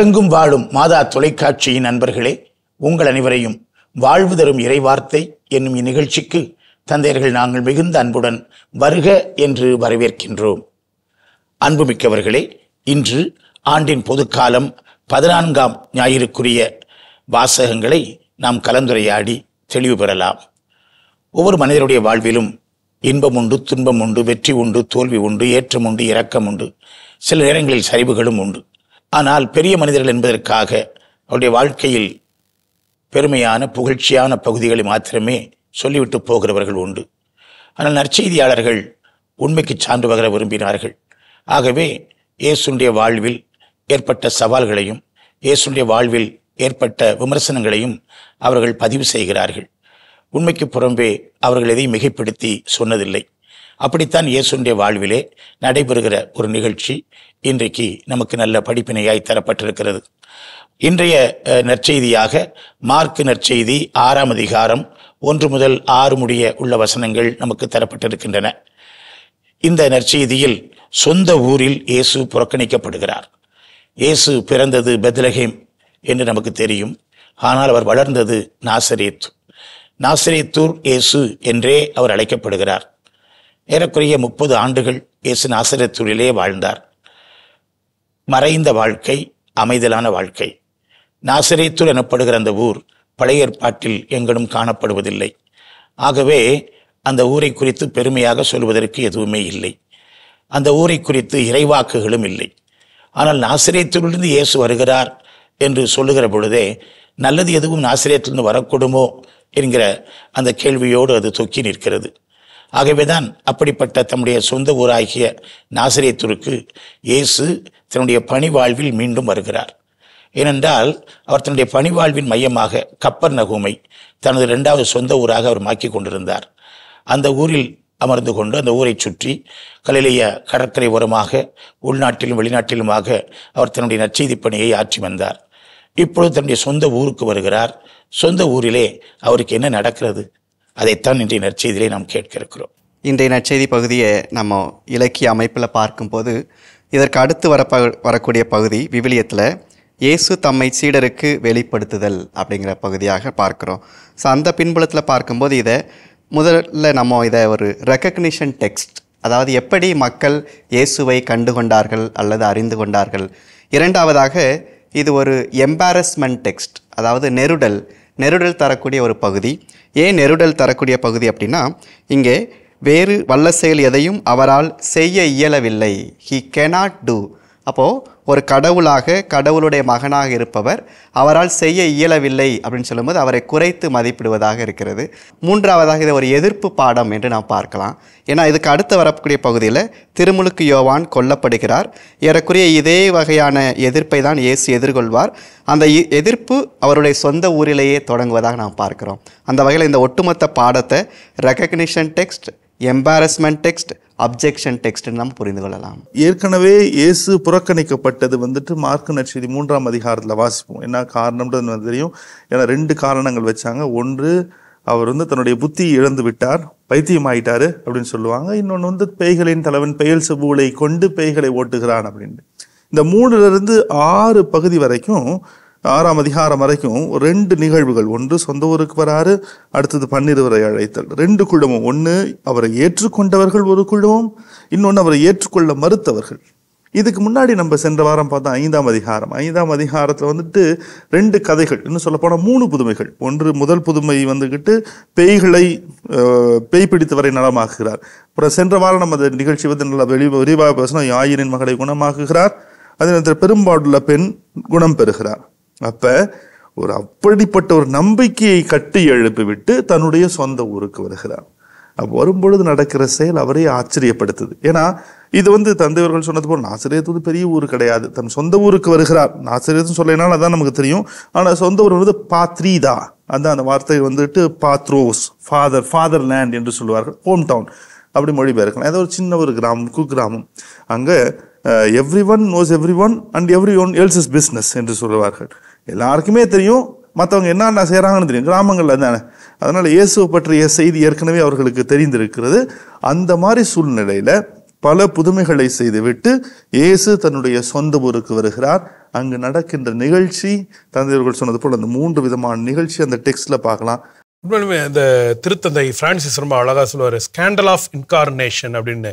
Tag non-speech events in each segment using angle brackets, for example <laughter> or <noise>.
உலகெங்கும் வாழும் மாதா தொலைக்காட்சியின் நண்பர்களே உங்கள் அனைவரையும் வாழ்வு தரும் இறைவார்த்தை என்னும் இந்நிகழ்ச்சிக்கு தந்தையர்கள் நாங்கள் மிகுந்த அன்புடன் வருக என்று வரவேற்கின்றோம் அன்புமிக்கவர்களே இன்று ஆண்டின் பொதுக்காலம் பதினான்காம் ஞாயிறுக்குரிய வாசகங்களை நாம் கலந்துரையாடி தெளிவு பெறலாம் ஒவ்வொரு மனிதருடைய வாழ்விலும் இன்பம் உண்டு துன்பம் உண்டு வெற்றி உண்டு தோல்வி உண்டு ஏற்றம் உண்டு இரக்கம் உண்டு சில நேரங்களில் சரிவுகளும் உண்டு ஆனால் பெரிய மனிதர்கள் என்பதற்காக அவருடைய வாழ்க்கையில் பெருமையான புகழ்ச்சியான பகுதிகளை மாத்திரமே சொல்லிவிட்டு போகிறவர்கள் உண்டு ஆனால் நற்செய்தியாளர்கள் உண்மைக்கு சான்று பகர விரும்பினார்கள் ஆகவே இயேசுடைய வாழ்வில் ஏற்பட்ட சவால்களையும் இயேசுடைய வாழ்வில் ஏற்பட்ட விமர்சனங்களையும் அவர்கள் பதிவு செய்கிறார்கள் உண்மைக்கு புறம்பே அவர்கள் எதையும் மிகைப்படுத்தி சொன்னதில்லை அப்படித்தான் இயேசுடைய வாழ்விலே நடைபெறுகிற ஒரு நிகழ்ச்சி இன்றைக்கு நமக்கு நல்ல படிப்பினையாய் தரப்பட்டிருக்கிறது இன்றைய நற்செய்தியாக மார்க் நற்செய்தி ஆறாம் அதிகாரம் ஒன்று முதல் ஆறு முடிய உள்ள வசனங்கள் நமக்கு தரப்பட்டிருக்கின்றன இந்த நற்செய்தியில் சொந்த ஊரில் இயேசு புறக்கணிக்கப்படுகிறார் இயேசு பிறந்தது பெத்லஹேம் என்று நமக்கு தெரியும் ஆனால் அவர் வளர்ந்தது நாசரேத் நாசரேத்தூர் இயேசு என்றே அவர் அழைக்கப்படுகிறார் ஏறக்குறைய முப்பது ஆண்டுகள் இயேசு நாசரத்தூரிலே வாழ்ந்தார் மறைந்த வாழ்க்கை அமைதலான வாழ்க்கை நாசரேத்தூர் எனப்படுகிற அந்த ஊர் பழைய ஏற்பாட்டில் எங்களும் காணப்படுவதில்லை ஆகவே அந்த ஊரை குறித்து பெருமையாக சொல்வதற்கு எதுவுமே இல்லை அந்த ஊரை குறித்து இறைவாக்குகளும் இல்லை ஆனால் நாசிரியத்திலிருந்து இயேசு வருகிறார் என்று சொல்லுகிற பொழுதே நல்லது எதுவும் நாசிரியத்திலிருந்து வரக்கூடுமோ என்கிற அந்த கேள்வியோடு அது தொக்கி நிற்கிறது ஆகவேதான் அப்படிப்பட்ட தம்முடைய சொந்த ஊராகிய நாசிரியத்துருக்கு இயேசு தன்னுடைய பணி வாழ்வில் மீண்டும் வருகிறார் ஏனென்றால் அவர் தன்னுடைய பணிவாழ்வின் மையமாக கப்பர் நகூமை தனது இரண்டாவது சொந்த ஊராக அவர் மாக்கிக் கொண்டிருந்தார் அந்த ஊரில் அமர்ந்து கொண்டு அந்த ஊரை சுற்றி கலிலைய கடற்கரை ஓரமாக உள்நாட்டிலும் வெளிநாட்டிலுமாக அவர் தன்னுடைய நற்செய்தி பணியை ஆற்றி வந்தார் இப்பொழுது தன்னுடைய சொந்த ஊருக்கு வருகிறார் சொந்த ஊரிலே அவருக்கு என்ன நடக்கிறது அதைத்தான் இன்றைய நற்செய்தியிலே நாம் கேட்க இருக்கிறோம் இன்றைய நற்செய்தி பகுதியை நம்ம இலக்கிய அமைப்பில் பார்க்கும்போது இதற்கு அடுத்து வர ப வரக்கூடிய பகுதி விவிலியத்தில் இயேசு தம்மை சீடருக்கு வெளிப்படுத்துதல் அப்படிங்கிற பகுதியாக பார்க்குறோம் ஸோ அந்த பின்புலத்தில் பார்க்கும்போது இதை முதல்ல நம்ம இதை ஒரு ரெக்கக்னிஷன் டெக்ஸ்ட் அதாவது எப்படி மக்கள் இயேசுவை கண்டு கொண்டார்கள் அல்லது அறிந்து கொண்டார்கள் இரண்டாவதாக இது ஒரு எம்பாரஸ்மெண்ட் டெக்ஸ்ட் அதாவது நெருடல் நெருடல் தரக்கூடிய ஒரு பகுதி ஏன் நெருடல் தரக்கூடிய பகுதி அப்படின்னா இங்கே வேறு வல்ல செயல் எதையும் அவரால் செய்ய இயலவில்லை ஹீ கெனாட் டூ அப்போது ஒரு கடவுளாக கடவுளுடைய மகனாக இருப்பவர் அவரால் செய்ய இயலவில்லை அப்படின்னு சொல்லும்போது அவரை குறைத்து மதிப்பிடுவதாக இருக்கிறது மூன்றாவதாக இதை ஒரு எதிர்ப்பு பாடம் என்று நாம் பார்க்கலாம் ஏன்னா இதுக்கு அடுத்து வரக்கூடிய பகுதியில் திருமுழுக்கு யோவான் கொல்லப்படுகிறார் ஏறக்குறைய இதே வகையான எதிர்ப்பை தான் இயேசு எதிர்கொள்வார் அந்த எதிர்ப்பு அவருடைய சொந்த ஊரிலேயே தொடங்குவதாக நாம் பார்க்கிறோம் அந்த வகையில் இந்த ஒட்டுமொத்த பாடத்தை recognition text embarrassment text objection text நாம் புரிந்து கொள்ளலாம் ஏற்கனவே இயேசு புறக்கணிக்கப்பட்டது வந்துட்டு மார்க்கு நட்சத்திரி மூன்றாம் அதிகாரத்தில் வாசிப்போம் என்ன காரணம்ன்றது தெரியும் ஏன்னா ரெண்டு காரணங்கள் வச்சாங்க ஒன்று அவர் வந்து தன்னுடைய புத்தி இழந்து விட்டார் பைத்தியம் ஆயிட்டாரு அப்படின்னு சொல்லுவாங்க இன்னொன்று வந்து பேய்களின் தலைவன் பெயல் செபுகளை கொண்டு பேய்களை ஓட்டுகிறான் அப்படின்ட்டு இந்த இருந்து ஆறு பகுதி வரைக்கும் ஆறாம் அதிகாரம் வரைக்கும் ரெண்டு நிகழ்வுகள் ஒன்று சொந்த ஊருக்கு வராரு அடுத்தது பன்னிருவரை அழைத்தல் ரெண்டு குழுமம் ஒன்று அவரை ஏற்றுக்கொண்டவர்கள் ஒரு குழுமம் இன்னொன்று அவரை ஏற்றுக்கொள்ள மறுத்தவர்கள் இதுக்கு முன்னாடி நம்ம சென்ற வாரம் பார்த்தா ஐந்தாம் அதிகாரம் ஐந்தாம் அதிகாரத்தில் வந்துட்டு ரெண்டு கதைகள் இன்னும் சொல்லப்போனால் மூணு புதுமைகள் ஒன்று முதல் புதுமை வந்துக்கிட்டு பேய்களை பேய் பிடித்தவரை நலமாக்குகிறார் அப்புறம் சென்ற வாரம் நம்ம அந்த நிகழ்ச்சி வந்து நல்லா வெளி விரிவாக பேசணும் யாயினின் மகளை குணமாக்குகிறார் அதே நேரத்தில் பெரும்பாடுள்ள பெண் குணம் பெறுகிறார் அப்போ ஒரு அப்படிப்பட்ட ஒரு நம்பிக்கையை கட்டி எழுப்பிவிட்டு தன்னுடைய சொந்த ஊருக்கு வருகிறார் அப்போ வரும்பொழுது நடக்கிற செயல் அவரே ஆச்சரியப்படுத்துது ஏன்னா இது வந்து தந்தையவர்கள் சொன்னது போல் நாசிரியத்து வந்து பெரிய ஊர் கிடையாது தன் சொந்த ஊருக்கு வருகிறார் நாசிரியத்துன்னு சொல்லினாலும் அதான் நமக்கு தெரியும் ஆனால் சொந்த ஊர் வந்து பாத்ரீதா அந்த அந்த வார்த்தை வந்துட்டு பாத்ரோஸ் ஃபாதர் ஃபாதர் லேண்ட் என்று சொல்லுவார்கள் ஹோம் டவுன் அப்படி மொழிபெயர்க்கலாம் ஏதோ ஒரு சின்ன ஒரு கிராமம் குக்கிராமம் அங்கே every one knows every one and every one else is business என்று சொல்லுவார்கள் எல்லாருக்குமே தெரியும் மற்றவங்க என்னென்ன செய்கிறாங்கன்னு தெரியும் கிராமங்களில் தானே அதனால் இயேசுவை பற்றிய செய்தி ஏற்கனவே அவர்களுக்கு தெரிந்திருக்கிறது அந்த மாதிரி சூழ்நிலையில் பல புதுமைகளை செய்துவிட்டு இயேசு தன்னுடைய சொந்த ஊருக்கு வருகிறார் அங்கு நடக்கின்ற நிகழ்ச்சி தந்தையர்கள் சொன்னது போல் அந்த மூன்று விதமான நிகழ்ச்சி அந்த டெக்ஸ்டில் பார்க்கலாம் உண்மையுமே அந்த திருத்தந்தை பிரான்சிஸ் ரொம்ப அழகாக சொல்லுவார் ஸ்கேண்டல் ஆஃப் இன்கார்னேஷன் அப்படின்னு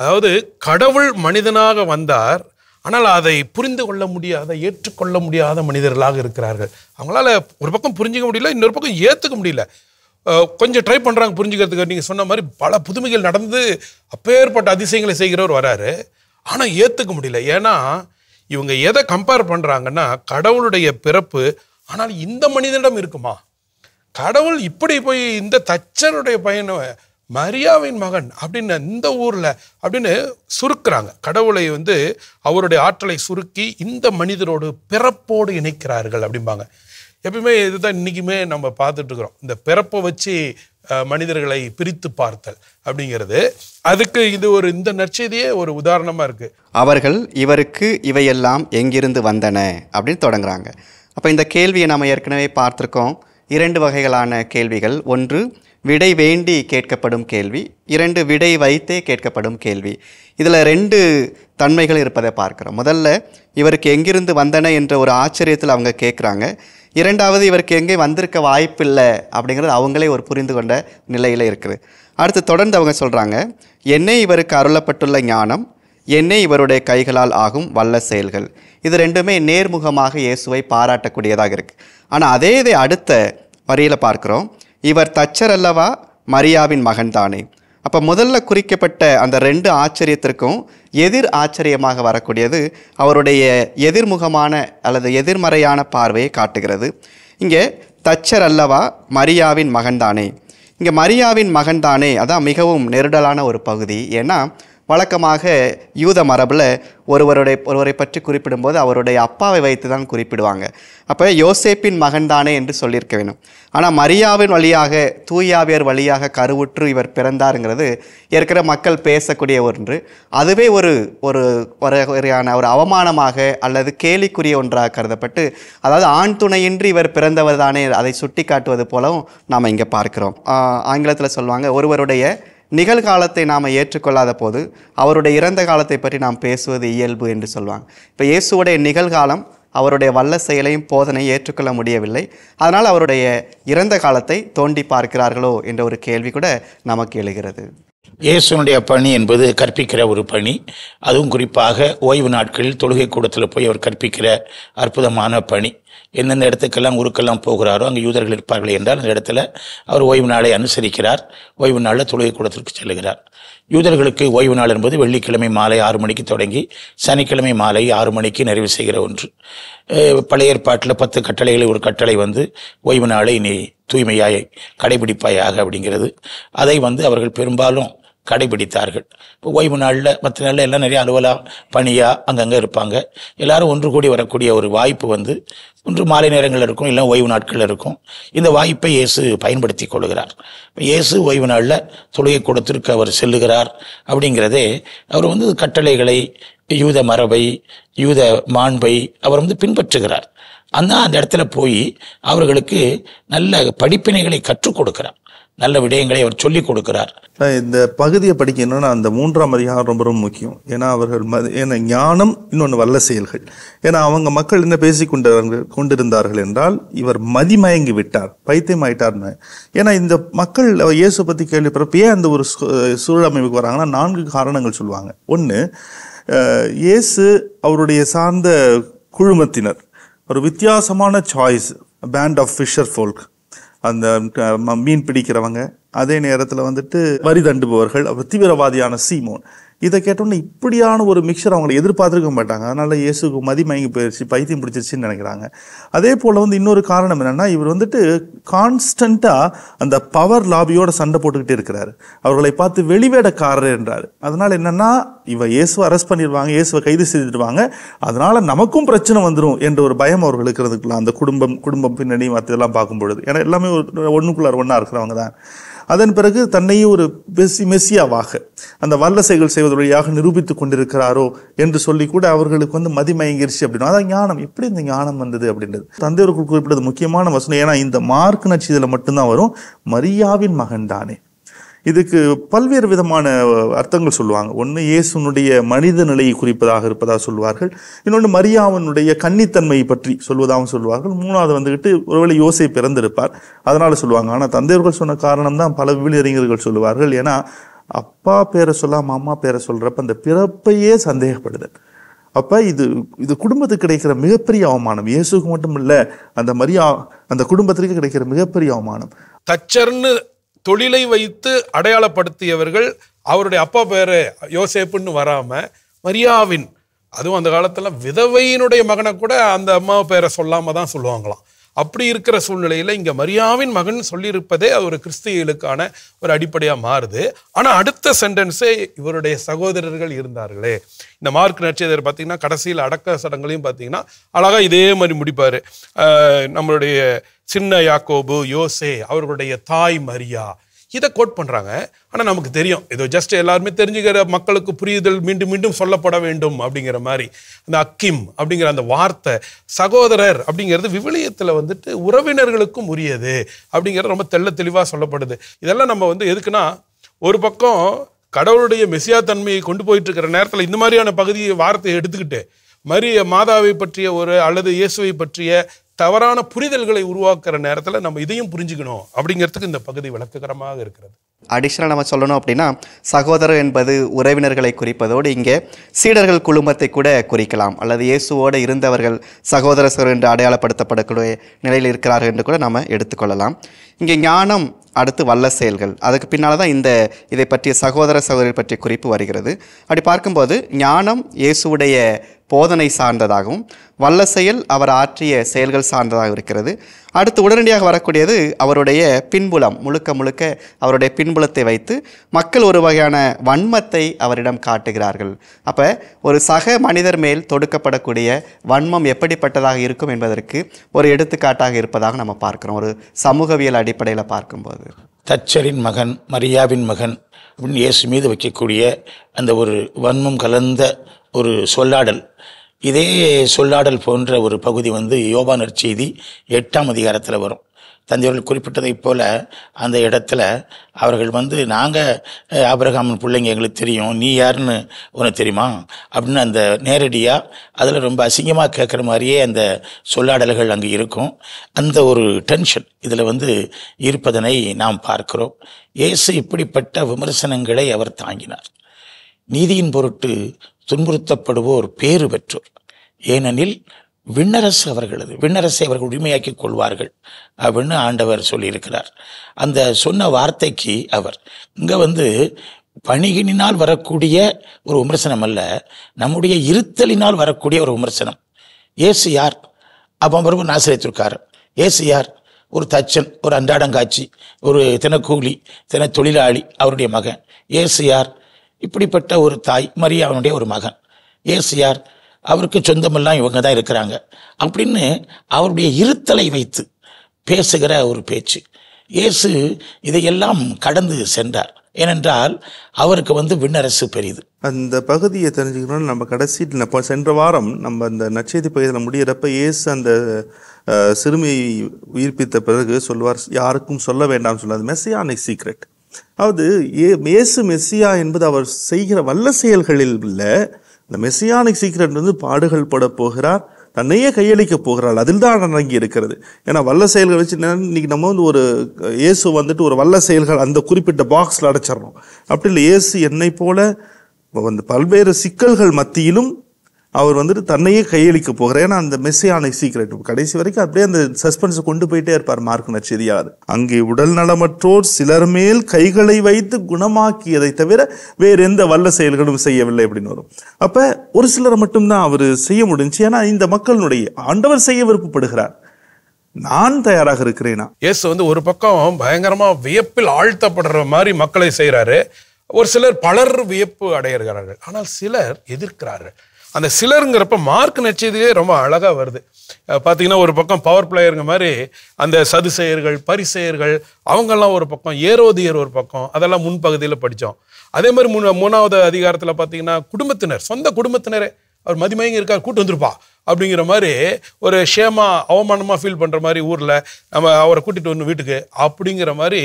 அதாவது கடவுள் மனிதனாக வந்தார் ஆனால் அதை புரிந்து கொள்ள முடியாத ஏற்றுக்கொள்ள முடியாத மனிதர்களாக இருக்கிறார்கள் அவங்களால ஒரு பக்கம் புரிஞ்சிக்க முடியல இன்னொரு பக்கம் ஏற்றுக்க முடியல கொஞ்சம் ட்ரை பண்ணுறாங்க புரிஞ்சுக்கிறதுக்கு நீங்கள் சொன்ன மாதிரி பல புதுமைகள் நடந்து அப்பேற்பட்ட அதிசயங்களை செய்கிறவர் வராரு ஆனால் ஏற்றுக்க முடியல ஏன்னா இவங்க எதை கம்பேர் பண்ணுறாங்கன்னா கடவுளுடைய பிறப்பு ஆனால் இந்த மனிதனிடம் இருக்குமா கடவுள் இப்படி போய் இந்த தச்சருடைய பயனை மரியாவின் மகன் அப்படின்னு இந்த ஊரில் அப்படின்னு சுருக்கிறாங்க கடவுளை வந்து அவருடைய ஆற்றலை சுருக்கி இந்த மனிதரோடு பிறப்போடு இணைக்கிறார்கள் அப்படிம்பாங்க எப்பயுமே இதுதான் இன்றைக்குமே நம்ம பார்த்துட்ருக்குறோம் இந்த பிறப்பை வச்சு மனிதர்களை பிரித்து பார்த்தல் அப்படிங்கிறது அதுக்கு இது ஒரு இந்த நற்செய்தியே ஒரு உதாரணமாக இருக்குது அவர்கள் இவருக்கு இவையெல்லாம் எங்கிருந்து வந்தன அப்படின்னு தொடங்குறாங்க அப்போ இந்த கேள்வியை நம்ம ஏற்கனவே பார்த்துருக்கோம் இரண்டு வகைகளான கேள்விகள் ஒன்று விடை வேண்டி கேட்கப்படும் கேள்வி இரண்டு விடை வைத்தே கேட்கப்படும் கேள்வி இதில் ரெண்டு தன்மைகள் இருப்பதை பார்க்குறோம் முதல்ல இவருக்கு எங்கிருந்து வந்தன என்ற ஒரு ஆச்சரியத்தில் அவங்க கேட்குறாங்க இரண்டாவது இவருக்கு எங்கே வந்திருக்க வாய்ப்பில்லை அப்படிங்கிறது அவங்களே ஒரு புரிந்து கொண்ட நிலையில் இருக்குது அடுத்து தொடர்ந்து அவங்க சொல்கிறாங்க என்னை இவருக்கு அருளப்பட்டுள்ள ஞானம் என்னை இவருடைய கைகளால் ஆகும் வல்ல செயல்கள் இது ரெண்டுமே நேர்முகமாக இயேசுவை பாராட்டக்கூடியதாக இருக்குது ஆனால் அதே இதை அடுத்த வரியில் பார்க்குறோம் இவர் தச்சர் அல்லவா மரியாவின் மகன்தானே அப்போ முதல்ல குறிக்கப்பட்ட அந்த ரெண்டு ஆச்சரியத்திற்கும் எதிர் ஆச்சரியமாக வரக்கூடியது அவருடைய எதிர்முகமான அல்லது எதிர்மறையான பார்வையை காட்டுகிறது இங்கே தச்சர் அல்லவா மரியாவின் மகன்தானே இங்கே மரியாவின் மகன்தானே அதான் மிகவும் நெருடலான ஒரு பகுதி ஏன்னா வழக்கமாக யூத மரபில் ஒருவருடைய ஒருவரை பற்றி குறிப்பிடும்போது அவருடைய அப்பாவை வைத்து தான் குறிப்பிடுவாங்க அப்போ யோசேப்பின் மகன்தானே என்று சொல்லியிருக்க வேண்டும் ஆனால் மரியாவின் வழியாக தூயாவியர் வழியாக கருவுற்று இவர் பிறந்தாருங்கிறது ஏற்கனவே மக்கள் பேசக்கூடிய ஒன்று அதுவே ஒரு ஒரு வகையான ஒரு அவமானமாக அல்லது கேலிக்குரிய ஒன்றாக கருதப்பட்டு அதாவது ஆண் துணையின்றி இவர் பிறந்தவர் தானே அதை சுட்டி காட்டுவது போலவும் நாம் இங்கே பார்க்கிறோம் ஆங்கிலத்தில் சொல்லுவாங்க ஒருவருடைய நிகழ்காலத்தை நாம் ஏற்றுக்கொள்ளாத போது அவருடைய இறந்த காலத்தை பற்றி நாம் பேசுவது இயல்பு என்று சொல்லுவாங்க இப்போ இயேசுவோடைய நிகழ்காலம் அவருடைய வல்ல செயலையும் போதனையும் ஏற்றுக்கொள்ள முடியவில்லை அதனால் அவருடைய இறந்த காலத்தை தோண்டி பார்க்கிறார்களோ என்ற ஒரு கேள்வி கூட நமக்கு எழுகிறது இயேசுனுடைய பணி என்பது கற்பிக்கிற ஒரு பணி அதுவும் குறிப்பாக ஓய்வு நாட்களில் தொழுகை கூடத்தில் போய் அவர் கற்பிக்கிற அற்புதமான பணி எந்தெந்த இடத்துக்கெல்லாம் ஊருக்கெல்லாம் போகிறாரோ அங்கே யூதர்கள் இருப்பார்கள் என்றால் அந்த இடத்துல அவர் ஓய்வு நாளை அனுசரிக்கிறார் ஓய்வு நாளில் தொழுகை கூடத்திற்கு செல்கிறார் யூதர்களுக்கு ஓய்வு நாள் என்பது வெள்ளிக்கிழமை மாலை ஆறு மணிக்கு தொடங்கி சனிக்கிழமை மாலை ஆறு மணிக்கு நிறைவு செய்கிற ஒன்று பழைய ஏற்பாட்டில் பத்து கட்டளைகளை ஒரு கட்டளை வந்து ஓய்வு நாளை இனி தூய்மையாய் கடைபிடிப்பாயாக அப்படிங்கிறது அதை வந்து அவர்கள் பெரும்பாலும் கடைபிடித்தார்கள் இப்போ ஓய்வு நாளில் மற்ற நாளில் எல்லாம் நிறைய அலுவலாக பணியாக அங்கங்கே இருப்பாங்க எல்லாரும் ஒன்று கூடி வரக்கூடிய ஒரு வாய்ப்பு வந்து ஒன்று மாலை நேரங்களில் இருக்கும் இல்லை ஓய்வு நாட்களில் இருக்கும் இந்த வாய்ப்பை இயேசு பயன்படுத்தி கொள்கிறார் இப்போ இயேசு ஓய்வு நாளில் தொழுகை கொடுத்திருக்க அவர் செல்லுகிறார் அப்படிங்கிறதே அவர் வந்து கட்டளைகளை யூத மரபை யூத மாண்பை அவர் வந்து பின்பற்றுகிறார் அந்த அந்த இடத்துல போய் அவர்களுக்கு நல்ல படிப்பினைகளை கற்றுக் கொடுக்குறார் நல்ல விடயங்களை அவர் சொல்லிக் கொடுக்கிறார் இந்த பகுதியை படிக்கணும்னா அந்த மூன்றாம் அதிகாரம் ரொம்ப ரொம்ப முக்கியம் ஏன்னா அவர்கள் ஏன்னா ஞானம் இன்னொன்று வல்ல செயல்கள் ஏன்னா அவங்க மக்கள் என்ன பேசி கொண்டார்கள் கொண்டிருந்தார்கள் என்றால் இவர் மதிமயங்கி விட்டார் பைத்தியம் ஆயிட்டார்னு ஏன்னா இந்த மக்கள் இயேசு பற்றி கேள்விப்படுறப்ப ஏன் அந்த ஒரு சூழமைப்புக்கு வராங்கன்னா நான்கு காரணங்கள் சொல்லுவாங்க ஒன்று இயேசு அவருடைய சார்ந்த குழுமத்தினர் ஒரு வித்தியாசமான choice band of fisherfolk அந்த மீன் பிடிக்கிறவங்க அதே நேரத்தில் வந்துட்டு வரி தண்டுபவர்கள் அப்புறம் தீவிரவாதியான சீமோன் இதை கேட்டோன்னே இப்படியான ஒரு மிக்சர் அவங்களை எதிர்பார்த்துருக்க மாட்டாங்க அதனால் இயேசுக்கு மதிமயங்கி போயிடுச்சு பைத்தியம் பிடிச்சிருச்சின்னு நினைக்கிறாங்க அதே போல் வந்து இன்னொரு காரணம் என்னென்னா இவர் வந்துட்டு கான்ஸ்டண்ட்டாக அந்த பவர் லாபியோட சண்டை போட்டுக்கிட்டே இருக்கிறார் அவர்களை பார்த்து வெளிவேடக்காரர் என்றார் அதனால் என்னென்னா இவ இயேசுவை அரெஸ்ட் பண்ணிடுவாங்க இயேசுவை கைது செய்துடுவாங்க அதனால் நமக்கும் பிரச்சனை வந்துடும் என்ற ஒரு பயம் அவர்கள் இருக்கிறதுக்குலாம் அந்த குடும்பம் குடும்பம் பின்னணி மற்றதெல்லாம் பார்க்கும் பொழுது ஏன்னா எல்லாமே ஒரு ஒன்றுக்குள்ளார் ஒன்றா இருக்கிறவங்க தான் அதன் பிறகு தன்னையும் ஒரு மெஸ்ஸியாவாக அந்த வல்லசைகள் செய்வது வழியாக நிரூபித்துக் கொண்டிருக்கிறாரோ என்று சொல்லி கூட அவர்களுக்கு வந்து மதிமயங்கிருச்சு அப்படின்னா அதான் ஞானம் எப்படி இந்த ஞானம் வந்தது அப்படின்றது தந்தையவர்கள் குறிப்பிட்டது முக்கியமான வசனம் ஏன்னா இந்த மார்க் நச்சு இதில் மட்டும்தான் வரும் மரியாவின் மகன் தானே இதுக்கு பல்வேறு விதமான அர்த்தங்கள் சொல்லுவாங்க ஒன்று இயேசுனுடைய மனித நிலையை குறிப்பதாக இருப்பதாக சொல்லுவார்கள் இன்னொன்று மரியாவனுடைய கன்னித்தன்மையை பற்றி சொல்வதாகவும் சொல்லுவார்கள் மூணாவது வந்துக்கிட்டு ஒருவேளை யோசை பிறந்திருப்பார் அதனால் சொல்லுவாங்க ஆனால் தந்தையர்கள் சொன்ன காரணம் தான் பல விவிலறிஞர்கள் சொல்லுவார்கள் ஏன்னா அப்பா பேரை சொல்லாமல் அம்மா பேரை சொல்கிறப்ப அந்த பிறப்பையே சந்தேகப்படுது அப்போ இது இது குடும்பத்துக்கு கிடைக்கிற மிகப்பெரிய அவமானம் இயேசுக்கு மட்டும் இல்லை அந்த மரியா அந்த குடும்பத்திற்கு கிடைக்கிற மிகப்பெரிய அவமானம் தச்சர்னு தொழிலை வைத்து அடையாளப்படுத்தியவர்கள் அவருடைய அப்பா பேர் யோசேப்புன்னு வராமல் மரியாவின் அதுவும் அந்த காலத்தில் விதவையினுடைய மகனை கூட அந்த அம்மா பேரை சொல்லாமல் தான் சொல்லுவாங்களாம் அப்படி இருக்கிற சூழ்நிலையில் இங்கே மரியாவின் மகன் சொல்லியிருப்பதே ஒரு கிறிஸ்தியலுக்கான ஒரு அடிப்படையாக மாறுது ஆனால் அடுத்த சென்டென்ஸே இவருடைய சகோதரர்கள் இருந்தார்களே இந்த மார்க் நட்சத்திரம் பார்த்தீங்கன்னா கடைசியில் அடக்க சடங்குலையும் பார்த்தீங்கன்னா அழகாக இதே மாதிரி முடிப்பார் நம்மளுடைய சின்ன யாக்கோபு யோசே அவர்களுடைய தாய் மரியா இதை கோட் பண்ணுறாங்க ஆனால் நமக்கு தெரியும் ஏதோ ஜஸ்ட் எல்லாருமே தெரிஞ்சுக்கிற மக்களுக்கு புரியுதல் மீண்டும் மீண்டும் சொல்லப்பட வேண்டும் அப்படிங்கிற மாதிரி அந்த அக்கிம் அப்படிங்கிற அந்த வார்த்தை சகோதரர் அப்படிங்கிறது விவிலியத்தில் வந்துட்டு உறவினர்களுக்கும் உரியது அப்படிங்கிறது ரொம்ப தெள்ள தெளிவாக சொல்லப்படுது இதெல்லாம் நம்ம வந்து எதுக்குன்னா ஒரு பக்கம் கடவுளுடைய மெசியா தன்மையை கொண்டு போயிட்டு இருக்கிற நேரத்தில் இந்த மாதிரியான பகுதியை வார்த்தையை எடுத்துக்கிட்டு மரிய மாதாவை பற்றிய ஒரு அல்லது இயேசுவை பற்றிய தவறான புரிதல்களை உருவாக்குற நேரத்தில் நம்ம இதையும் புரிஞ்சுக்கணும் அப்படிங்கிறதுக்கு இந்த பகுதி விளக்ககரமாக இருக்கிறது அடிஷ்னலாக நம்ம சொல்லணும் அப்படின்னா சகோதரர் என்பது உறவினர்களை குறிப்பதோடு இங்கே சீடர்கள் குழுமத்தை கூட குறிக்கலாம் அல்லது இயேசுவோடு இருந்தவர்கள் சகோதரர் என்று அடையாளப்படுத்தப்படக்கூடிய நிலையில் இருக்கிறார்கள் என்று கூட நாம் எடுத்துக்கொள்ளலாம் இங்கே ஞானம் அடுத்து வல்ல செயல்கள் அதுக்கு பின்னால் தான் இந்த இதை பற்றிய சகோதர சகோதரி பற்றிய குறிப்பு வருகிறது அப்படி பார்க்கும்போது ஞானம் இயேசுடைய போதனை சார்ந்ததாகவும் வல்ல செயல் அவர் ஆற்றிய செயல்கள் சார்ந்ததாக இருக்கிறது அடுத்து உடனடியாக வரக்கூடியது அவருடைய பின்புலம் முழுக்க முழுக்க அவருடைய பின்புலத்தை வைத்து மக்கள் ஒரு வகையான வன்மத்தை அவரிடம் காட்டுகிறார்கள் அப்போ ஒரு சக மனிதர் மேல் தொடுக்கப்படக்கூடிய வன்மம் எப்படிப்பட்டதாக இருக்கும் என்பதற்கு ஒரு எடுத்துக்காட்டாக இருப்பதாக நம்ம பார்க்குறோம் ஒரு சமூகவியல் அடிப்படையில் பார்க்கும்போது இருக்கிறது தச்சரின் மகன் மரியாவின் மகன் அப்படின்னு இயேசு மீது வைக்கக்கூடிய அந்த ஒரு வன்மம் கலந்த ஒரு சொல்லாடல் இதே சொல்லாடல் போன்ற ஒரு பகுதி வந்து யோபா நற்செய்தி எட்டாம் அதிகாரத்தில் வரும் தந்தையர்கள் குறிப்பிட்டதைப் போல அந்த இடத்துல அவர்கள் வந்து நாங்கள் ஆபிரகாமன் பிள்ளைங்க எங்களுக்கு தெரியும் நீ யாருன்னு உனக்கு தெரியுமா அப்படின்னு அந்த நேரடியாக அதில் ரொம்ப அசிங்கமாக கேட்குற மாதிரியே அந்த சொல்லாடல்கள் அங்கே இருக்கும் அந்த ஒரு டென்ஷன் இதில் வந்து இருப்பதனை நாம் பார்க்கிறோம் இயேசு இப்படிப்பட்ட விமர்சனங்களை அவர் தாங்கினார் நீதியின் பொருட்டு துன்புறுத்தப்படுவோர் பேறு பெற்றோர் ஏனெனில் விண்ணரசு அவர்களது விண்ணரசை அவர்கள் உரிமையாக்கிக் கொள்வார்கள் அப்படின்னு ஆண்டவர் சொல்லியிருக்கிறார் அந்த சொன்ன வார்த்தைக்கு அவர் இங்கே வந்து பணிகினால் வரக்கூடிய ஒரு விமர்சனம் அல்ல நம்முடைய இருத்தலினால் வரக்கூடிய ஒரு விமர்சனம் ஏசு யார் அப்போ அவர் ஆசிரியத்திருக்கார் ஏசு யார் ஒரு தச்சன் ஒரு அன்றாடங்காட்சி ஒரு தினக்கூலி தின தொழிலாளி அவருடைய மகன் ஏசு யார் இப்படிப்பட்ட ஒரு தாய் மரிய அவனுடைய ஒரு மகன் ஏசு யார் அவருக்கு சொந்தமெல்லாம் இவங்க தான் இருக்கிறாங்க அப்படின்னு அவருடைய இருத்தலை வைத்து பேசுகிற ஒரு பேச்சு இயேசு இதையெல்லாம் கடந்து சென்றார் ஏனென்றால் அவருக்கு வந்து விண்ணரசு பெரியது அந்த பகுதியை தெரிஞ்சுக்கணும் நம்ம கடைசி இப்போ சென்ற வாரம் நம்ம அந்த நச்செய்தி பகுதியில் முடிகிறப்ப இயேசு அந்த சிறுமியை உயிர்ப்பித்த பிறகு சொல்வார் யாருக்கும் சொல்ல வேண்டாம் சொல்லாது மெஸ்ஸியானிக் சீக்ரெட் அதாவது ஏ இயேசு மெஸ்ஸியா என்பது அவர் செய்கிற வல்ல செயல்களில் இல்லை இந்த மெசியானிக் சீக்ரெட் வந்து பாடுகள் பட போகிறார் தன்னையே கையளிக்க போகிறாள் அதில் தான் அடங்கி இருக்கிறது ஏன்னா வல்ல செயல்கள் வச்சு இன்னைக்கு நம்ம வந்து ஒரு இயேசு வந்துட்டு ஒரு வல்ல செயல்கள் அந்த குறிப்பிட்ட பாக்ஸில் அடைச்சிடறோம் அப்படி இல்லை இயேசு என்னை போல வந்து பல்வேறு சிக்கல்கள் மத்தியிலும் அவர் வந்துட்டு தன்னையே கையளிக்க போகிறார் ஏன்னா அந்த மெஸ்ஸியான சீக்ரெட் கடைசி வரைக்கும் அப்படியே அந்த சஸ்பென்ஸை கொண்டு போயிட்டே இருப்பார் மார்க் நச்சரியார் அங்கே உடல் நலமற்றோர் சிலர் மேல் கைகளை வைத்து குணமாக்கியதை தவிர வேறு எந்த வல்ல செயல்களும் செய்யவில்லை அப்படின்னு வரும் அப்போ ஒரு சிலரை மட்டும்தான் அவர் செய்ய முடிஞ்சு ஏன்னா இந்த மக்களுடைய ஆண்டவர் செய்ய விருப்பப்படுகிறார் நான் தயாராக இருக்கிறேனா எஸ் வந்து ஒரு பக்கம் பயங்கரமா வியப்பில் ஆழ்த்தப்படுற மாதிரி மக்களை செய்கிறாரு ஒரு சிலர் பலர் வியப்பு அடைகிறார்கள் ஆனால் சிலர் எதிர்க்கிறார்கள் அந்த சிலருங்கிறப்ப மார்க் நச்சதிலே ரொம்ப அழகாக வருது பார்த்தீங்கன்னா ஒரு பக்கம் பவர் பிளேயருங்க மாதிரி அந்த சதுசெயர்கள் பரிசெயர்கள் அவங்கெல்லாம் ஒரு பக்கம் ஏரோதியர் ஒரு பக்கம் அதெல்லாம் முன்பகுதியில் படித்தோம் அதே மாதிரி மூணு மூணாவது அதிகாரத்தில் பார்த்தீங்கன்னா குடும்பத்தினர் சொந்த குடும்பத்தினரே அவர் மதிமயங்க இருக்கார் கூட்டு வந்திருப்பா அப்படிங்கிற மாதிரி ஒரு ஷேமா அவமானமாக ஃபீல் பண்ணுற மாதிரி ஊரில் நம்ம அவரை கூட்டிகிட்டு வரணும் வீட்டுக்கு அப்படிங்கிற மாதிரி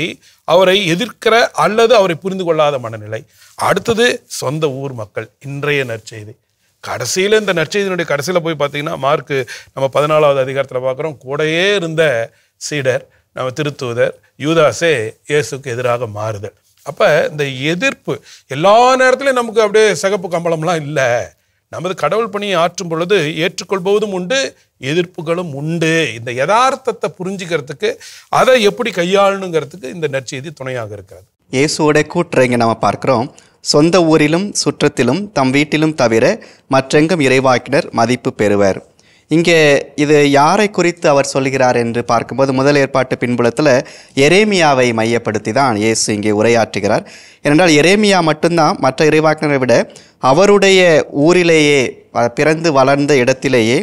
அவரை எதிர்க்கிற அல்லது அவரை புரிந்து கொள்ளாத மனநிலை அடுத்தது சொந்த ஊர் மக்கள் இன்றைய நற்செய்தி கடைசியில் இந்த நற்செய்தியினுடைய கடைசியில் போய் பார்த்தீங்கன்னா மார்க்கு நம்ம பதினாலாவது அதிகாரத்தில் பார்க்குறோம் கூடையே இருந்த சீடர் நம்ம திருத்துவதர் யூதாசே இயேசுக்கு எதிராக மாறுதல் அப்போ இந்த எதிர்ப்பு எல்லா நேரத்துலையும் நமக்கு அப்படியே சகப்பு கம்பளம்லாம் இல்லை நமது கடவுள் பணியை ஆற்றும் பொழுது ஏற்றுக்கொள்பவதும் உண்டு எதிர்ப்புகளும் உண்டு இந்த யதார்த்தத்தை புரிஞ்சுக்கிறதுக்கு அதை எப்படி கையாளணுங்கிறதுக்கு இந்த நற்செய்தி துணையாக இருக்கிறது இயேசுவோட கூட்டுறைங்க நம்ம பார்க்குறோம் சொந்த ஊரிலும் சுற்றத்திலும் தம் வீட்டிலும் தவிர மற்றெங்கும் இறைவாக்கினர் மதிப்பு பெறுவர் இங்கே இது யாரை குறித்து அவர் சொல்கிறார் என்று பார்க்கும்போது முதல் ஏற்பாட்டு பின்புலத்தில் எரேமியாவை மையப்படுத்தி தான் இயேசு இங்கே உரையாற்றுகிறார் ஏனென்றால் எரேமியா மட்டும்தான் மற்ற இறைவாக்கினரை விட அவருடைய ஊரிலேயே பிறந்து வளர்ந்த இடத்திலேயே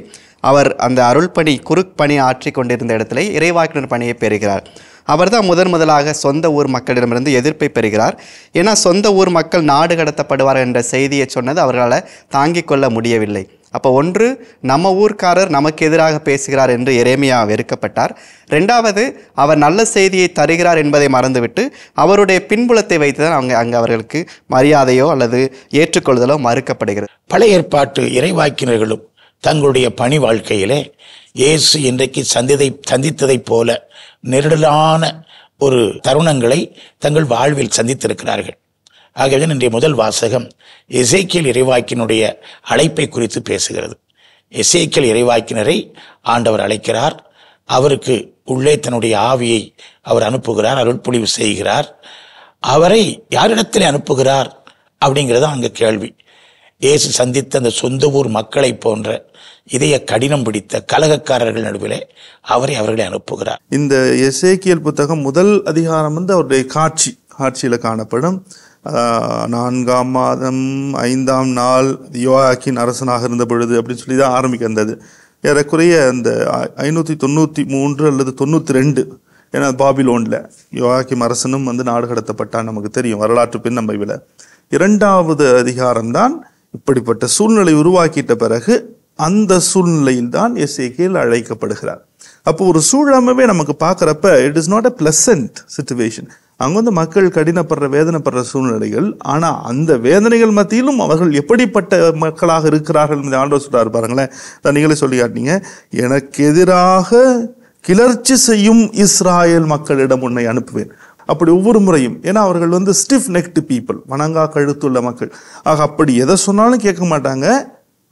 அவர் அந்த அருள் பணி குறுக் பணி ஆற்றி கொண்டிருந்த இடத்துல இறைவாக்கினர் பணியை பெறுகிறார் அவர் தான் முதன் முதலாக சொந்த ஊர் மக்களிடமிருந்து எதிர்ப்பை பெறுகிறார் ஏன்னா சொந்த ஊர் மக்கள் நாடு கடத்தப்படுவார் என்ற செய்தியை சொன்னது அவர்களால் தாங்கிக் கொள்ள முடியவில்லை அப்போ ஒன்று நம்ம ஊர்க்காரர் நமக்கு எதிராக பேசுகிறார் என்று இறைமையா வெறுக்கப்பட்டார் ரெண்டாவது அவர் நல்ல செய்தியை தருகிறார் என்பதை மறந்துவிட்டு அவருடைய பின்புலத்தை வைத்து தான் அவங்க அங்கே அவர்களுக்கு மரியாதையோ அல்லது ஏற்றுக்கொள்ளுதலோ மறுக்கப்படுகிறது பழைய ஏற்பாட்டு இறைவாக்கினர்களும் தங்களுடைய பணி வாழ்க்கையிலே இயேசு இன்றைக்கு சந்திதை சந்தித்ததைப் போல நெருடலான ஒரு தருணங்களை தங்கள் வாழ்வில் சந்தித்திருக்கிறார்கள் ஆகவே இன்றைய முதல் வாசகம் இசைக்கியல் இறைவாக்கினுடைய அழைப்பை குறித்து பேசுகிறது இசைக்கியல் இறைவாக்கினரை ஆண்டவர் அழைக்கிறார் அவருக்கு உள்ளே தன்னுடைய ஆவியை அவர் அனுப்புகிறார் அருள்பொழிவு செய்கிறார் அவரை யாரிடத்தில் அனுப்புகிறார் அப்படிங்கிறது அங்கே கேள்வி இயேசு சந்தித்த அந்த சொந்த ஊர் மக்களை போன்ற இதய கடினம் பிடித்த கலகக்காரர்கள் நடுவில் அவரை அவர்களை அனுப்புகிறார் இந்த இசைக்கியல் புத்தகம் முதல் அதிகாரம் வந்து அவருடைய காட்சி காட்சியில் காணப்படும் நான்காம் மாதம் ஐந்தாம் நாள் யோகாக்கின் அரசனாக இருந்த பொழுது அப்படின்னு சொல்லி தான் ஆரம்பிக்க வந்தது ஏறக்குறைய அந்த ஐநூற்றி தொண்ணூற்றி மூன்று அல்லது தொண்ணூற்றி ரெண்டு ஏன்னா பாபிலோனில் யோகாக்கிம் அரசனும் வந்து நாடு கடத்தப்பட்டான் நமக்கு தெரியும் வரலாற்று பின் நம்ம இரண்டாவது அதிகாரம்தான் இப்படிப்பட்ட சூழ்நிலை உருவாக்கிட்ட பிறகு அந்த சூழ்நிலையில் தான் எஸ்ஏகேல் அழைக்கப்படுகிறார் அப்போ ஒரு சூழலமைவே நமக்கு பார்க்குறப்ப it is not a pleasant situation அங்கே வந்து மக்கள் கடினப்படுற வேதனைப்படுற சூழ்நிலைகள் ஆனால் அந்த வேதனைகள் மத்தியிலும் அவர்கள் எப்படிப்பட்ட மக்களாக இருக்கிறார்கள் இந்த ஆண்டவர் சொல்கிறார் பாருங்களேன் நான் நீங்களே சொல்லி காட்டினீங்க எனக்கு எதிராக கிளர்ச்சி செய்யும் இஸ்ராயல் மக்களிடம் உன்னை அனுப்புவேன் அப்படி ஒவ்வொரு முறையும் ஏன்னா அவர்கள் வந்து ஸ்டிஃப் நெக்டு பீப்புள் வணங்கா கழுத்துள்ள மக்கள் ஆக அப்படி எதை சொன்னாலும் கேட்க மாட்டாங்க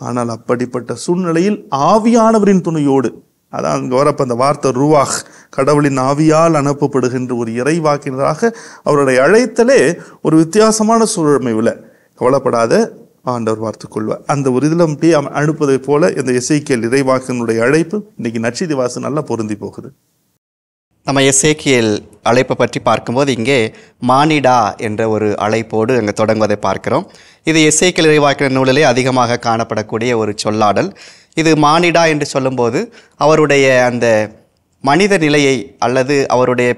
ஆனால் அப்படிப்பட்ட சூழ்நிலையில் ஆவியானவரின் துணையோடு அதான் அங்கே வரப்ப அந்த வார்த்தை ருவாக் கடவுளின் ஆவியால் அனுப்பப்படுகின்ற ஒரு இறைவாக்கினராக அவருடைய அழைத்தலே ஒரு வித்தியாசமான சூழமைவில் கவலைப்படாத ஆண்டவர் கொள்வார் அந்த ஒரு இதில் அப்படியே அனுப்புவதை போல இந்த இசைக்கியல் இறைவாக்கினுடைய அழைப்பு இன்னைக்கு நச்சிதிவாசு நல்லா பொருந்தி போகுது நம்ம எஸ்ஏக்கியல் அழைப்பை பற்றி பார்க்கும்போது இங்கே மானிடா என்ற ஒரு அழைப்போடு அங்கே தொடங்குவதை பார்க்கிறோம் இது எஸ்ஏக்கியல் இறைவாக்கிற நூலிலே அதிகமாக காணப்படக்கூடிய ஒரு சொல்லாடல் இது மானிடா என்று சொல்லும்போது அவருடைய அந்த மனித நிலையை அல்லது அவருடைய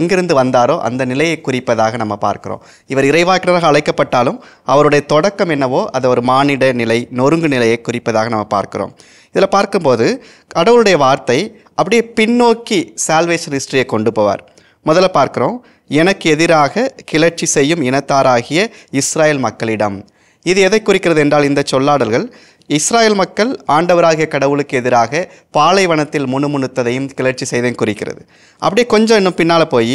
எங்கிருந்து வந்தாரோ அந்த நிலையை குறிப்பதாக நம்ம பார்க்கிறோம் இவர் இறைவாக்கினராக அழைக்கப்பட்டாலும் அவருடைய தொடக்கம் என்னவோ அது ஒரு மானிட நிலை நொறுங்கு நிலையை குறிப்பதாக நம்ம பார்க்குறோம் இதில் பார்க்கும்போது கடவுளுடைய வார்த்தை அப்படியே பின்னோக்கி சால்வேஷன் ஹிஸ்டரியை கொண்டு போவார் முதல்ல பார்க்குறோம் எனக்கு எதிராக கிளர்ச்சி செய்யும் இனத்தாராகிய இஸ்ராயல் மக்களிடம் இது எதை குறிக்கிறது என்றால் இந்த சொல்லாடல்கள் இஸ்ராயல் மக்கள் ஆண்டவராகிய கடவுளுக்கு எதிராக பாலைவனத்தில் முணுமுணுத்ததையும் கிளர்ச்சி செய்ததையும் குறிக்கிறது அப்படியே கொஞ்சம் இன்னும் பின்னால் போய்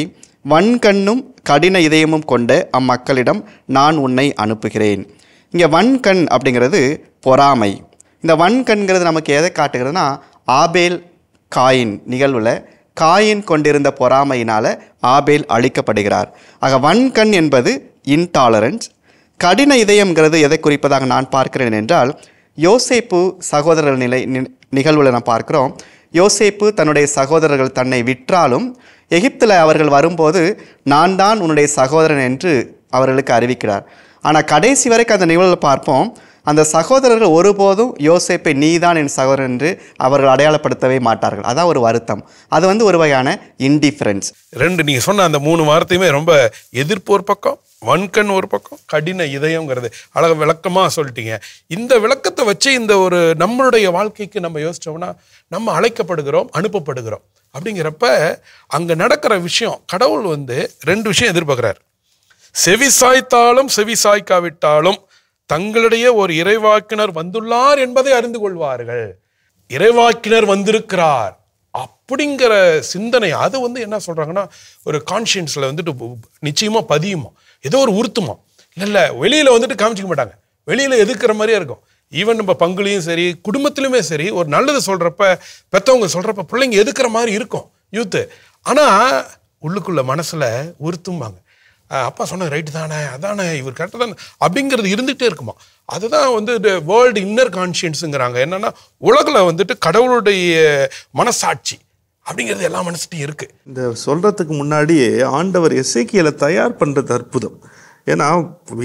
வன்கண்ணும் கடின இதயமும் கொண்ட அம்மக்களிடம் நான் உன்னை அனுப்புகிறேன் இங்கே வன்கண் அப்படிங்கிறது பொறாமை இந்த வன்கண்கிறது நமக்கு எதை காட்டுகிறதுனா ஆபேல் காயின் நிகழ்வில் காயின் கொண்டிருந்த பொறாமையினால் ஆபேல் அழிக்கப்படுகிறார் ஆக வன்கண் என்பது இன்டாலரன்ஸ் கடின இதயம்ங்கிறது எதை குறிப்பதாக நான் பார்க்கிறேன் என்றால் யோசேப்பு சகோதரர் நிலை நிகழ்வில் நான் பார்க்கிறோம் யோசேப்பு தன்னுடைய சகோதரர்கள் தன்னை விற்றாலும் எகிப்தில் அவர்கள் வரும்போது நான் தான் உன்னுடைய சகோதரன் என்று அவர்களுக்கு அறிவிக்கிறார் ஆனால் கடைசி வரைக்கும் அந்த நிகழ்வில் பார்ப்போம் அந்த சகோதரர்கள் ஒருபோதும் யோசேப்பை நீதான் என் சகோதரன் என்று அவர்கள் அடையாளப்படுத்தவே மாட்டார்கள் அதான் ஒரு வருத்தம் அது வந்து ஒரு வகையான இன்டிஃபரன்ஸ் ரெண்டு நீங்கள் சொன்ன அந்த மூணு வார்த்தையுமே ரொம்ப எதிர்ப்பு ஒரு பக்கம் வன்கண் ஒரு பக்கம் கடின இதயங்கிறது அழக விளக்கமாக சொல்லிட்டீங்க இந்த விளக்கத்தை வச்சு இந்த ஒரு நம்மளுடைய வாழ்க்கைக்கு நம்ம யோசித்தோம்னா நம்ம அழைக்கப்படுகிறோம் அனுப்பப்படுகிறோம் அப்படிங்கிறப்ப அங்கே நடக்கிற விஷயம் கடவுள் வந்து ரெண்டு விஷயம் எதிர்பார்க்குறாரு செவி சாய்த்தாலும் செவி சாய்க்காவிட்டாலும் தங்களிடையே ஒரு இறைவாக்கினர் வந்துள்ளார் என்பதை அறிந்து கொள்வார்கள் இறைவாக்கினர் வந்திருக்கிறார் அப்படிங்கிற சிந்தனை அது வந்து என்ன சொல்கிறாங்கன்னா ஒரு கான்ஷியன்ஸில் வந்துட்டு நிச்சயமாக பதியுமா ஏதோ ஒரு உறுத்துமா இல்லை வெளியில் வந்துட்டு காமிச்சிக்க மாட்டாங்க வெளியில் எதுக்கிற மாதிரியே இருக்கும் ஈவன் நம்ம பங்குலையும் சரி குடும்பத்திலுமே சரி ஒரு நல்லது சொல்கிறப்ப பெற்றவங்க சொல்கிறப்ப பிள்ளைங்க எதுக்கிற மாதிரி இருக்கும் யூத்து ஆனால் உள்ளுக்குள்ள மனசில் உறுத்தும்பாங்க அப்பா சொன்னது ரைட்டு தானே அதானே இவர் கரெக்டாக தானே அப்படிங்கிறது இருந்துகிட்டே இருக்குமா அதுதான் வந்து இந்த வேர்ல்டு இன்னர் கான்ஷியன்ஸுங்கிறாங்க என்னென்னா உலகில் வந்துட்டு கடவுளுடைய மனசாட்சி அப்படிங்கிறது எல்லாம் மனசுட்டையும் இருக்குது இந்த சொல்கிறதுக்கு முன்னாடியே ஆண்டவர் எஸ்ஐக்கியலை தயார் பண்ணுறது அற்புதம் ஏன்னா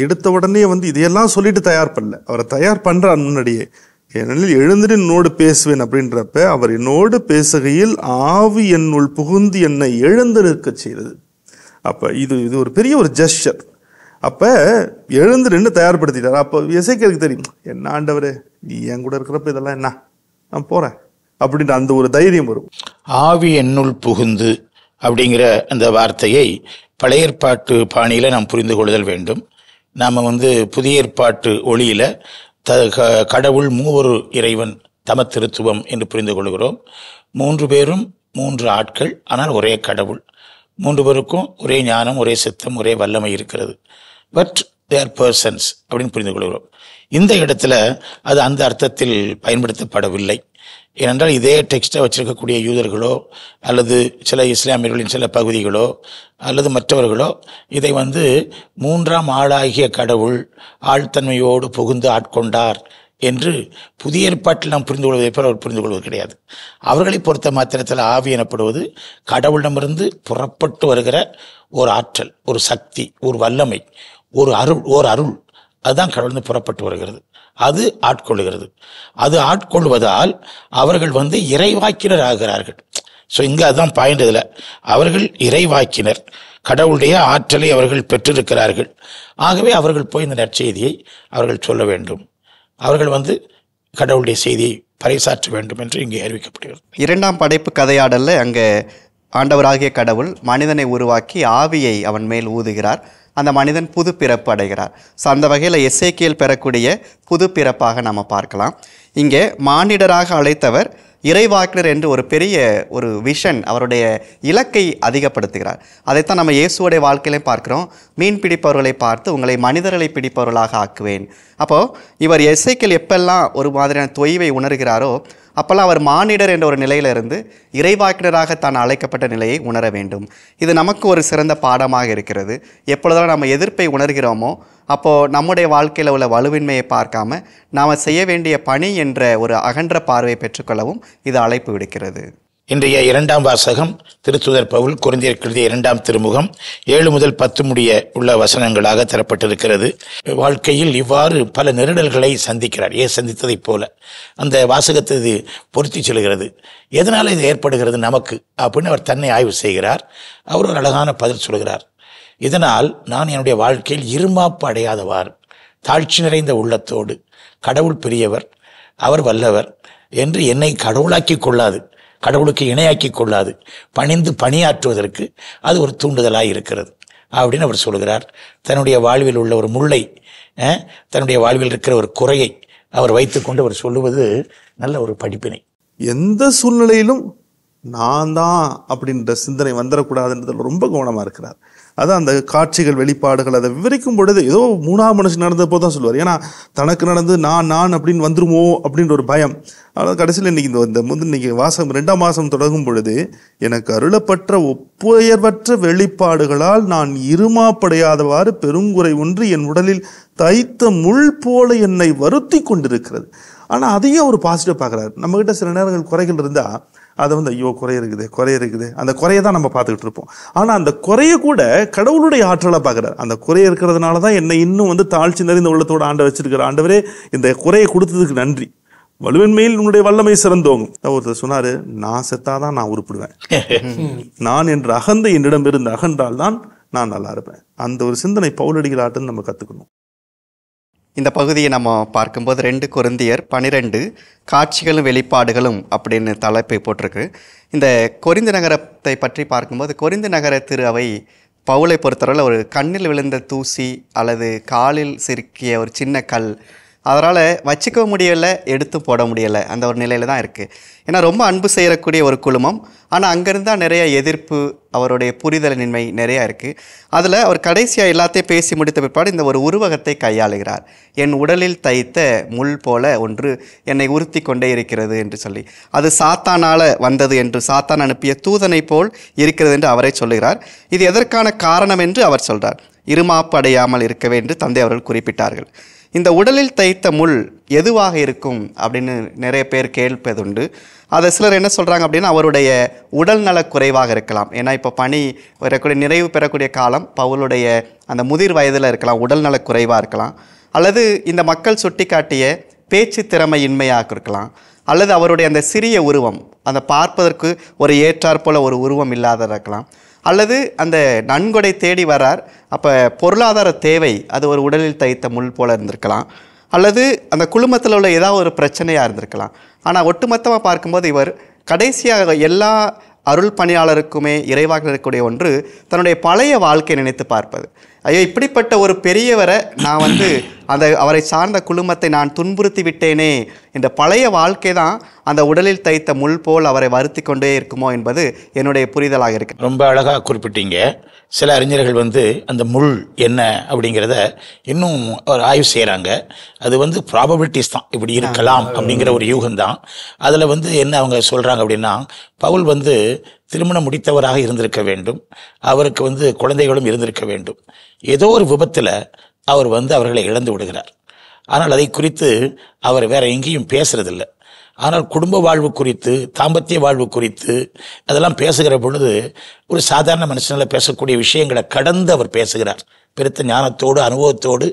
எடுத்த உடனே வந்து இதையெல்லாம் சொல்லிட்டு தயார் பண்ணல அவரை தயார் பண்ணுறார் முன்னாடியே ஏனெனில் எழுந்துட்டு என்னோடு பேசுவேன் அப்படின்றப்ப அவர் என்னோடு பேசுகையில் ஆவி என்னுள் புகுந்து என்னை எழுந்திருக்க செய்தது அப்போ இது இது ஒரு பெரிய ஒரு ஜெஸ்டர் அப்போ எழுந்து நின்று தயார்படுத்திட்டார் அப்போ இசைக்கிறதுக்கு தெரியும் என்ன ஆண்டவர் நீ என் கூட இருக்கிறப்ப இதெல்லாம் என்ன நான் போகிறேன் அப்படின்ற அந்த ஒரு தைரியம் வரும் ஆவி என்னுள் புகுந்து அப்படிங்கிற அந்த வார்த்தையை பழைய ஏற்பாட்டு பாணியில் நாம் புரிந்து கொள்ளுதல் வேண்டும் நாம் வந்து புதிய ஏற்பாட்டு ஒளியில் த கடவுள் மூவொரு இறைவன் தமத்திருத்துவம் என்று புரிந்து கொள்கிறோம் மூன்று பேரும் மூன்று ஆட்கள் ஆனால் ஒரே கடவுள் மூன்று பேருக்கும் ஒரே ஞானம் ஒரே சித்தம் ஒரே வல்லமை இருக்கிறது பட் தேர் பர்சன்ஸ் அப்படின்னு புரிந்து கொள்கிறோம் இந்த இடத்துல அது அந்த அர்த்தத்தில் பயன்படுத்தப்படவில்லை ஏனென்றால் இதே டெக்ஸ்ட்டை வச்சிருக்கக்கூடிய யூதர்களோ அல்லது சில இஸ்லாமியர்களின் சில பகுதிகளோ அல்லது மற்றவர்களோ இதை வந்து மூன்றாம் ஆளாகிய கடவுள் ஆழ்த்தன்மையோடு புகுந்து ஆட்கொண்டார் என்று புதிய ஏற்பாட்டில் நாம் புரிந்து கொள்வதை போல அவர் புரிந்து கொள்வது கிடையாது அவர்களை பொறுத்த மாத்திரத்தில் ஆவி எனப்படுவது கடவுளிடமிருந்து புறப்பட்டு வருகிற ஒரு ஆற்றல் ஒரு சக்தி ஒரு வல்லமை ஒரு அருள் ஓர் அருள் அதுதான் கடவுளிருந்து புறப்பட்டு வருகிறது அது ஆட்கொள்ளுகிறது அது ஆட்கொள்வதால் அவர்கள் வந்து இறைவாக்கினர் ஆகிறார்கள் ஸோ இங்கே அதுதான் பாயிண்ட் இதில் அவர்கள் இறைவாக்கினர் கடவுளுடைய ஆற்றலை அவர்கள் பெற்றிருக்கிறார்கள் ஆகவே அவர்கள் போய் இந்த நற்செய்தியை அவர்கள் சொல்ல வேண்டும் அவர்கள் வந்து கடவுளுடைய செய்தியை பறைசாற்ற வேண்டும் என்று இங்கே அறிவிக்கப்படுகிறது இரண்டாம் படைப்பு கதையாடலில் அங்கே ஆண்டவராகிய கடவுள் மனிதனை உருவாக்கி ஆவியை அவன் மேல் ஊதுகிறார் அந்த மனிதன் புது பிறப்பு அடைகிறார் ஸோ அந்த வகையில் எஸ்ஏக்கியல் பெறக்கூடிய புது பிறப்பாக நம்ம பார்க்கலாம் இங்கே மானிடராக அழைத்தவர் இறைவாக்கினர் என்று ஒரு பெரிய ஒரு விஷன் அவருடைய இலக்கை அதிகப்படுத்துகிறார் அதைத்தான் நம்ம இயேசுவோடைய வாழ்க்கையிலையும் பார்க்குறோம் மீன் பிடிப்பவர்களை பார்த்து உங்களை மனிதர்களை பிடிப்பவர்களாக ஆக்குவேன் அப்போது இவர் எஸ்ஐக்கள் எப்பெல்லாம் ஒரு மாதிரியான தொய்வை உணர்கிறாரோ அப்போல்லாம் அவர் மானிடர் என்ற ஒரு நிலையிலிருந்து இறைவாக்கினராக தான் அழைக்கப்பட்ட நிலையை உணர வேண்டும் இது நமக்கு ஒரு சிறந்த பாடமாக இருக்கிறது எப்பொழுதெல்லாம் நம்ம எதிர்ப்பை உணர்கிறோமோ அப்போது நம்முடைய வாழ்க்கையில் உள்ள வலுவின்மையை பார்க்காம நாம் செய்ய வேண்டிய பணி என்ற ஒரு அகன்ற பார்வை பெற்றுக்கொள்ளவும் இது அழைப்பு விடுக்கிறது இன்றைய இரண்டாம் வாசகம் திருத்துதர் பவுல் குறைந்திருக்கிறது இரண்டாம் திருமுகம் ஏழு முதல் பத்து முடிய உள்ள வசனங்களாக தரப்பட்டிருக்கிறது வாழ்க்கையில் இவ்வாறு பல நெருடல்களை சந்திக்கிறார் ஏ சந்தித்ததைப் போல அந்த வாசகத்தை இது பொருத்தி செல்கிறது எதனால் இது ஏற்படுகிறது நமக்கு அப்படின்னு அவர் தன்னை ஆய்வு செய்கிறார் அவர் ஒரு அழகான பதில் சொல்கிறார் இதனால் நான் என்னுடைய வாழ்க்கையில் இருமாப்பு அடையாதவாறு தாழ்ச்சி நிறைந்த உள்ளத்தோடு கடவுள் பெரியவர் அவர் வல்லவர் என்று என்னை கடவுளாக்கி கொள்ளாது கடவுளுக்கு இணையாக்கி கொள்ளாது பணிந்து பணியாற்றுவதற்கு அது ஒரு தூண்டுதலாக இருக்கிறது அப்படின்னு அவர் சொல்கிறார் தன்னுடைய வாழ்வில் உள்ள ஒரு முல்லை தன்னுடைய வாழ்வில் இருக்கிற ஒரு குறையை அவர் வைத்துக்கொண்டு அவர் சொல்லுவது நல்ல ஒரு படிப்பினை எந்த சூழ்நிலையிலும் நான் தான் அப்படின்ற சிந்தனை வந்துடக்கூடாதுன்றதில் ரொம்ப கவனமாக இருக்கிறார் அதான் அந்த காட்சிகள் வெளிப்பாடுகள் அதை விவரிக்கும் பொழுது ஏதோ மூணாம் மனுஷன் போது தான் சொல்லுவார் ஏன்னா தனக்கு நடந்து நான் நான் அப்படின்னு வந்துருமோ அப்படின்ற ஒரு பயம் ஆனால் கடைசியில் இன்றைக்கி இந்த இந்த முந்து இன்றைக்கி மாதம் ரெண்டாம் மாதம் தொடங்கும் பொழுது எனக்கு அருளப்பற்ற ஒப்புயர்வற்ற வெளிப்பாடுகளால் நான் இருமாப்படையாதவாறு பெருங்குறை ஒன்று என் உடலில் தைத்த முள் போல என்னை வருத்தி கொண்டிருக்கிறது ஆனால் அதையும் அவர் பாசிட்டிவ் பார்க்குறாரு நம்மக்கிட்ட சில நேரங்கள் குறைகள் இருந்தால் அதை வந்து ஐயோ குறை இருக்குது குறை இருக்குது அந்த குறையை தான் நம்ம பார்த்துக்கிட்டு இருப்போம் ஆனால் அந்த குறைய கூட கடவுளுடைய ஆற்றலை பார்க்குறாரு அந்த குறை இருக்கிறதுனால தான் என்னை இன்னும் வந்து தாழ்ச்சி நிறைந்த உள்ளத்தோட ஆண்டு வச்சிருக்கிற ஆண்டவரே இந்த குறையை கொடுத்ததுக்கு நன்றி வலுவின்மையில் உன்னுடைய வல்லமை சிறந்தோங்கும் ஒருத்தர் சொன்னாரு நான் செத்தாதான் நான் உருப்பிடுவேன் <laughs> நான் என்று அகந்த என்னிடம் இருந்து அகன்றால் தான் நான் நல்லா இருப்பேன் அந்த ஒரு சிந்தனை பவுலடிகள் ஆட்டம் நம்ம கற்றுக்கணும் இந்த பகுதியை நம்ம பார்க்கும்போது ரெண்டு குருந்தியர் பனிரெண்டு காட்சிகளும் வெளிப்பாடுகளும் அப்படின்னு தலைப்பை போட்டிருக்கு இந்த கொரிந்து நகரத்தை பற்றி பார்க்கும்போது கொரிந்து நகர திரு அவை பவுளை பொறுத்தவரையில் ஒரு கண்ணில் விழுந்த தூசி அல்லது காலில் சிரிக்கிய ஒரு சின்ன கல் அதனால் வச்சுக்க முடியலை எடுத்து போட முடியலை அந்த ஒரு நிலையில் தான் இருக்குது ஏன்னா ரொம்ப அன்பு செய்கிறக்கூடிய ஒரு குழுமம் ஆனால் அங்கேருந்து தான் நிறைய எதிர்ப்பு அவருடைய புரிதலின்மை நிறையா இருக்குது அதில் அவர் கடைசியாக எல்லாத்தையும் பேசி முடித்த பிற்பாடு இந்த ஒரு உருவகத்தை கையாளுகிறார் என் உடலில் தைத்த முள் போல ஒன்று என்னை உறுத்தி கொண்டே இருக்கிறது என்று சொல்லி அது சாத்தானால் வந்தது என்று சாத்தான் அனுப்பிய தூதனை போல் இருக்கிறது என்று அவரே சொல்லுகிறார் இது எதற்கான காரணம் என்று அவர் சொல்கிறார் இருமாப்படையாமல் இருக்க வேண்டும் தந்தை அவர்கள் குறிப்பிட்டார்கள் இந்த உடலில் தைத்த முள் எதுவாக இருக்கும் அப்படின்னு நிறைய பேர் கேட்பதுண்டு அதை சிலர் என்ன சொல்கிறாங்க அப்படின்னா அவருடைய உடல் நல குறைவாக இருக்கலாம் ஏன்னா இப்போ பணி வரக்கூடிய நிறைவு பெறக்கூடிய காலம் பவுலுடைய அந்த முதிர் வயதில் இருக்கலாம் உடல் நல குறைவாக இருக்கலாம் அல்லது இந்த மக்கள் சுட்டிக்காட்டிய பேச்சு இன்மையாக இருக்கலாம் அல்லது அவருடைய அந்த சிறிய உருவம் அந்த பார்ப்பதற்கு ஒரு ஏற்றாற்போல் ஒரு உருவம் இல்லாத இருக்கலாம் அல்லது அந்த நன்கொடை தேடி வரார் அப்போ பொருளாதார தேவை அது ஒரு உடலில் தைத்த முள் போல் இருந்திருக்கலாம் அல்லது அந்த குழுமத்தில் உள்ள ஏதாவது ஒரு பிரச்சனையாக இருந்திருக்கலாம் ஆனால் ஒட்டுமொத்தமாக பார்க்கும்போது இவர் கடைசியாக எல்லா அருள் பணியாளருக்குமே இறைவாக இருக்கக்கூடிய ஒன்று தன்னுடைய பழைய வாழ்க்கையை நினைத்து பார்ப்பது ஐயோ இப்படிப்பட்ட ஒரு பெரியவரை நான் வந்து அந்த அவரை சார்ந்த குழுமத்தை நான் துன்புறுத்தி விட்டேனே என்ற பழைய வாழ்க்கை தான் அந்த உடலில் தைத்த முள் போல் அவரை வருத்தி கொண்டே இருக்குமோ என்பது என்னுடைய புரிதலாக இருக்கு ரொம்ப அழகாக குறிப்பிட்டீங்க சில அறிஞர்கள் வந்து அந்த முள் என்ன அப்படிங்கிறத இன்னும் ஒரு ஆய்வு செய்கிறாங்க அது வந்து ப்ராபபிலிட்டிஸ் தான் இப்படி இருக்கலாம் அப்படிங்கிற ஒரு யூகம் தான் அதில் வந்து என்ன அவங்க சொல்கிறாங்க அப்படின்னா பவுல் வந்து திருமணம் முடித்தவராக இருந்திருக்க வேண்டும் அவருக்கு வந்து குழந்தைகளும் இருந்திருக்க வேண்டும் ஏதோ ஒரு விபத்தில் அவர் வந்து அவர்களை இழந்து விடுகிறார் ஆனால் அதை குறித்து அவர் வேற எங்கேயும் பேசுறதில்லை ஆனால் குடும்ப வாழ்வு குறித்து தாம்பத்திய வாழ்வு குறித்து அதெல்லாம் பேசுகிற பொழுது ஒரு சாதாரண மனுஷனில் பேசக்கூடிய விஷயங்களை கடந்து அவர் பேசுகிறார் பெருத்த ஞானத்தோடு அனுபவத்தோடு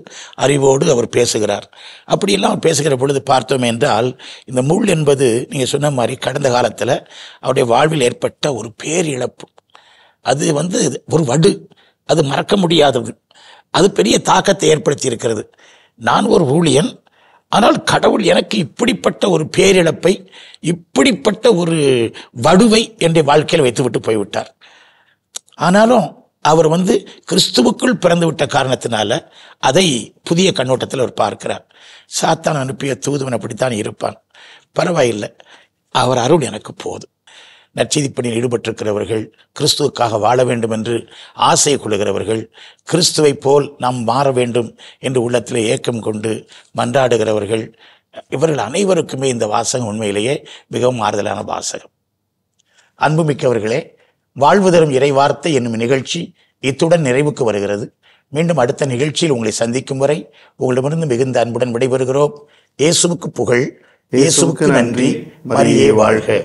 அறிவோடு அவர் பேசுகிறார் அப்படியெல்லாம் அவர் பேசுகிற பொழுது பார்த்தோம் என்றால் இந்த முள் என்பது நீங்கள் சொன்ன மாதிரி கடந்த காலத்தில் அவருடைய வாழ்வில் ஏற்பட்ட ஒரு பேரிழப்பு அது வந்து ஒரு வடு அது மறக்க முடியாதது அது பெரிய தாக்கத்தை ஏற்படுத்தி இருக்கிறது நான் ஒரு ஊழியன் ஆனால் கடவுள் எனக்கு இப்படிப்பட்ட ஒரு பேரிழப்பை இப்படிப்பட்ட ஒரு வடுவை என்னுடைய வாழ்க்கையில் வைத்துவிட்டு போய்விட்டார் ஆனாலும் அவர் வந்து கிறிஸ்துவுக்குள் பிறந்து விட்ட காரணத்தினால அதை புதிய கண்ணோட்டத்தில் அவர் பார்க்கிறார் சாத்தான் அனுப்பிய தூதுவன் அப்படித்தான் இருப்பான் பரவாயில்லை அவர் அருள் எனக்கு போதும் நற்செய்திப்பணியில் ஈடுபட்டிருக்கிறவர்கள் கிறிஸ்துவுக்காக வாழ வேண்டும் என்று ஆசை கொள்கிறவர்கள் கிறிஸ்துவை போல் நாம் மாற வேண்டும் என்று உள்ளத்தில் ஏக்கம் கொண்டு மன்றாடுகிறவர்கள் இவர்கள் அனைவருக்குமே இந்த வாசகம் உண்மையிலேயே மிகவும் ஆறுதலான வாசகம் அன்புமிக்கவர்களே வாழ்வு தரும் இறைவார்த்தை என்னும் நிகழ்ச்சி இத்துடன் நிறைவுக்கு வருகிறது மீண்டும் அடுத்த நிகழ்ச்சியில் உங்களை சந்திக்கும் வரை உங்களிடமிருந்து மிகுந்த அன்புடன் விடைபெறுகிறோம் இயேசுவுக்கு புகழ் இயேசுவுக்கு நன்றி மரியே வாழ்க